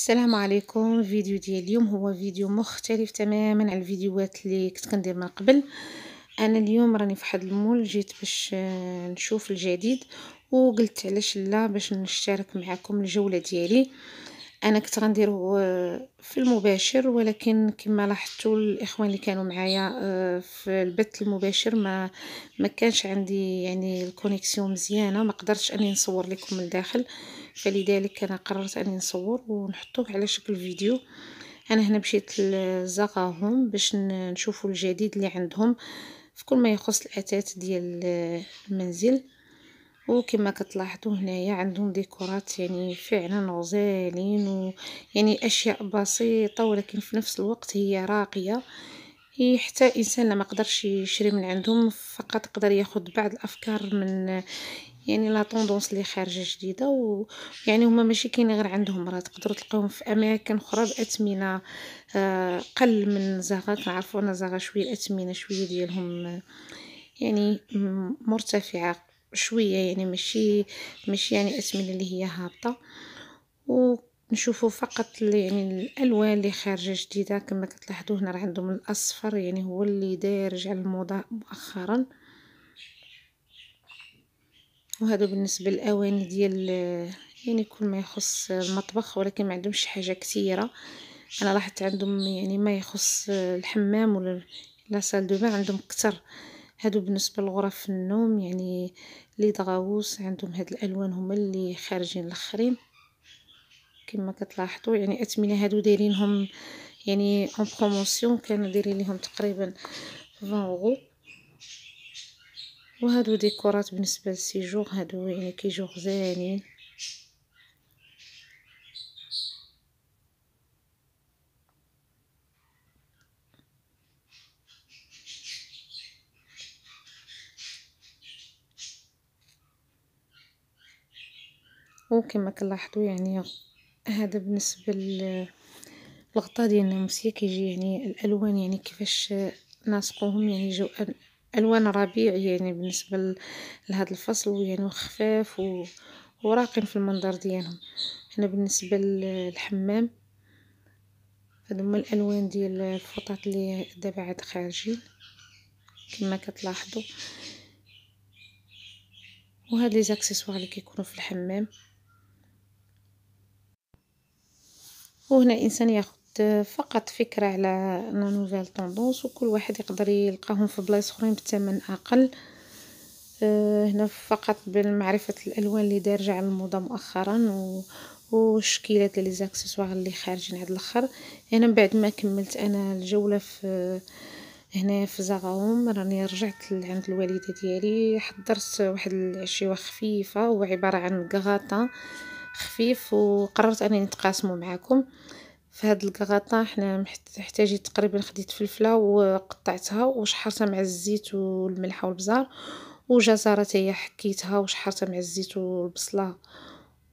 السلام عليكم فيديو ديال اليوم هو فيديو مختلف تماما على الفيديوهات اللي كنت كندير من قبل انا اليوم راني في حد المول جيت باش آه، نشوف الجديد وقلت علاش لا باش نشارك معكم الجوله ديالي انا كنت غنديرو آه، في المباشر ولكن كما لاحظتوا الاخوان اللي كانوا معايا آه، في البث المباشر ما ما كانش عندي يعني الكونيكسيون مزيانه ما قدرتش اني نصور لكم من الداخل فلذلك انا قررت اني نصور ونحطوه على شكل فيديو انا هنا مشيت لزغاهم باش نشوفوا الجديد اللي عندهم في كل ما يخص الاثاث ديال المنزل وكما كتلاحظوا هنايا عندهم ديكورات يعني فعلا غزالين و يعني اشياء بسيطه ولكن في نفس الوقت هي راقيه حتى الانسان لما قدرش يشري من عندهم فقط قدر ياخذ بعض الافكار من يعني لا طوندونس اللي خارجه جديده ويعني هما ماشي كاين غير عندهم راه تقدروا تلقاوهم في اماكن اخرى باثمنه آه، قل من زغا كنعرفوا انا زغا شويه الاثمنه شويه ديالهم يعني مرتفعه شويه يعني ماشي ماشي يعني اثمنه اللي هي هابطه ونشوفوا فقط يعني الالوان اللي خارجه جديده كما كتلاحظوا هنا راه عندهم الاصفر يعني هو اللي دارج على الموضه مؤخرا وهادو بالنسبة للاواني ديال يعني كل ما يخص المطبخ ولكن ما عندهمش حاجه كثيره انا لاحظت عندهم يعني ما يخص الحمام ولا لا سال دو بان عندهم كتر هادو بالنسبه لغرف النوم يعني لي دغاووس عندهم هاد الالوان هما اللي خارجين لخرين كما كتلاحظوا يعني اثمنه هادو دايرينهم يعني اون بروموسيون كانوا دايرين ليهم تقريبا فان غو وهادو ديكورات بالنسبه للسيجور هادو يعني كيجيو غزالين وكما كنلاحظوا يعني هذا بالنسبه للغطاء ديالنا الناموسية كيجي يعني الالوان يعني كيفاش ناسقوهم يعني جو الوان ربيع يعني بالنسبة لهاد الفصل يعني خفاف وراقين في المنظر ديالهم هنا بالنسبه للحمام هذو هما الالوان ديال الفوطات اللي دابا عاد خارجين كما كتلاحظوا وهاد لي زاكسيسوار اللي كيكونوا في الحمام وهنا الانسان ياخذ فقط فكرة على لا نوفيل طوندونس وكل واحد يقدر يلقاهم في بلايص اخرين بثمن اقل آه، هنا فقط بمعرفة الالوان اللي دارجة على الموضة مؤخرا و والشكيلات لي زاكسيسوار اللي خارجين عند الاخر هنا من بعد ما كملت انا الجوله في هنا في زغاوم راني رجعت لعند الوالده ديالي حضرت واحد العشيوه خفيفه وعباره عن كغاطا خفيف وقررت انني نتقاسمه معكم في هاد الكغاطا حنا محتاجي تقريبا خديت فلفله وقطعتها وشحرتها مع الزيت والملح والبزار وجزره هي حكيتها وشحرتها مع الزيت والبصله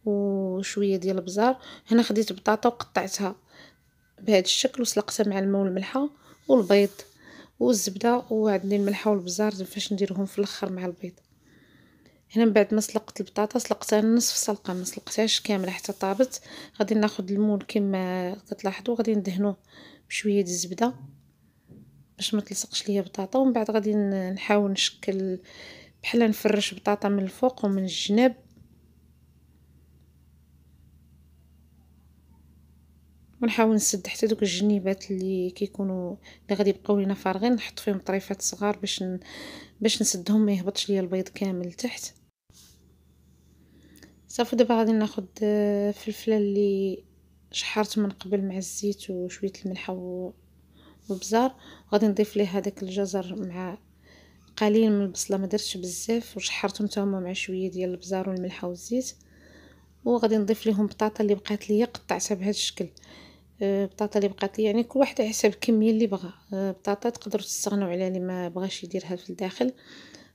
وشويه ديال البزار هنا خديت بطاطا وقطعتها بهذا الشكل وسلقتها مع الماء والملحه والبيض والزبده وعندي الملحه والبزار فاش نديرهم في الاخر مع البيض هنا من بعد ما سلقت البطاطا سلقتها نصف سلقه ما سلقتهاش كامله حتى طابت غادي ناخذ المول كما كتلاحظوا غادي ندهنوه بشويه د الزبده باش ما تلصقش ليا بطاطا ومن بعد غادي نحاول نشكل بحال نفرش بطاطا من الفوق ومن الجناب ونحاول نسد حتى دوك الجنيبات اللي كيكونوا اللي غادي يبقاو لينا فارغين نحط فيهم طريفات صغار باش ن... باش نسدهم ما يهبطش ليا البيض كامل تحت صافي دابا غادي ناخد آه، فلفله اللي شحرت من قبل مع الزيت وشويه الملح والبزار وغادي نضيف ليه هذاك الجزر مع قليل من البصله ما درتش بزاف وشحرتهم حتى مع شويه ديال البزار والملح والزيت وغادي نضيف ليهم بطاطا اللي بقات ليا قطعتها بهذا الشكل آه، بطاطا اللي بقات لي يعني كل واحد على حسب الكميه اللي بغى آه، بطاطا تقدروا تستغنوا عليها اللي ما بغاش يديرها في الداخل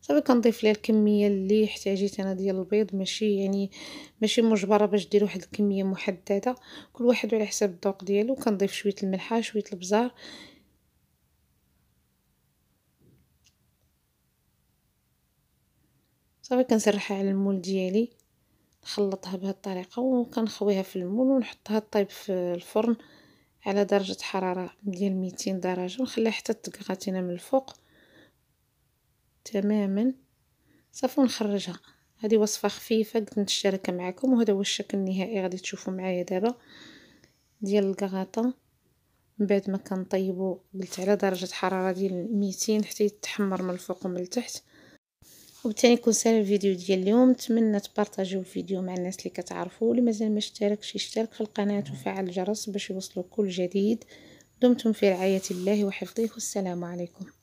صافي كنضيف ليها الكميه اللي احتاجيت انا ديال البيض ماشي يعني ماشي مجبره باش دير واحد الكميه محدده كل واحد على حسب الذوق ديالو كنضيف شويه الملحه شويه البزار صافي كنسرحها على المول ديالي نخلطها بهذه الطريقه وكنخويها في المول ونحطها طيب في الفرن على درجه حراره ديال 200 درجه ونخليها حتى تقغاتينا من الفوق تماما صافي ونخرجها هذه وصفه خفيفه قلت نشاركها معكم وهذا هو الشكل النهائي غادي تشوفوا معايا دابا ديال الكغاطه من بعد ما كنطيبو قلت على درجه حراره ديال 200 حتى يتحمر من الفوق ومن التحت وبالتالي يكون سهل الفيديو ديال اليوم نتمنى تبارطاجيو الفيديو مع الناس اللي كتعرفوا واللي مازال ما اشتركش يشترك في القناه وفعل الجرس باش يوصلوا كل جديد دمتم في رعايه الله وحفظه والسلام عليكم